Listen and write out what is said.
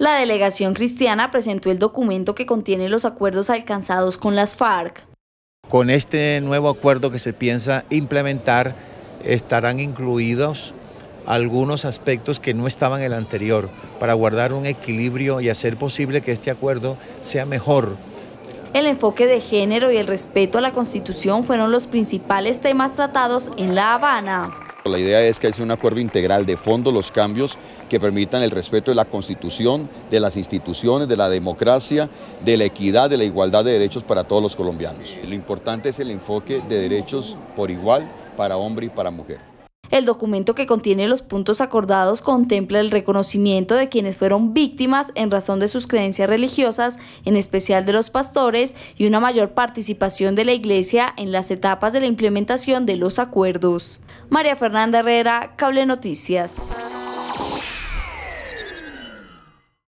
La delegación cristiana presentó el documento que contiene los acuerdos alcanzados con las FARC. Con este nuevo acuerdo que se piensa implementar estarán incluidos algunos aspectos que no estaban en el anterior para guardar un equilibrio y hacer posible que este acuerdo sea mejor el enfoque de género y el respeto a la Constitución fueron los principales temas tratados en La Habana. La idea es que haya un acuerdo integral de fondo los cambios que permitan el respeto de la Constitución, de las instituciones, de la democracia, de la equidad, de la igualdad de derechos para todos los colombianos. Lo importante es el enfoque de derechos por igual para hombre y para mujer. El documento que contiene los puntos acordados contempla el reconocimiento de quienes fueron víctimas en razón de sus creencias religiosas, en especial de los pastores, y una mayor participación de la Iglesia en las etapas de la implementación de los acuerdos. María Fernanda Herrera, Cable Noticias.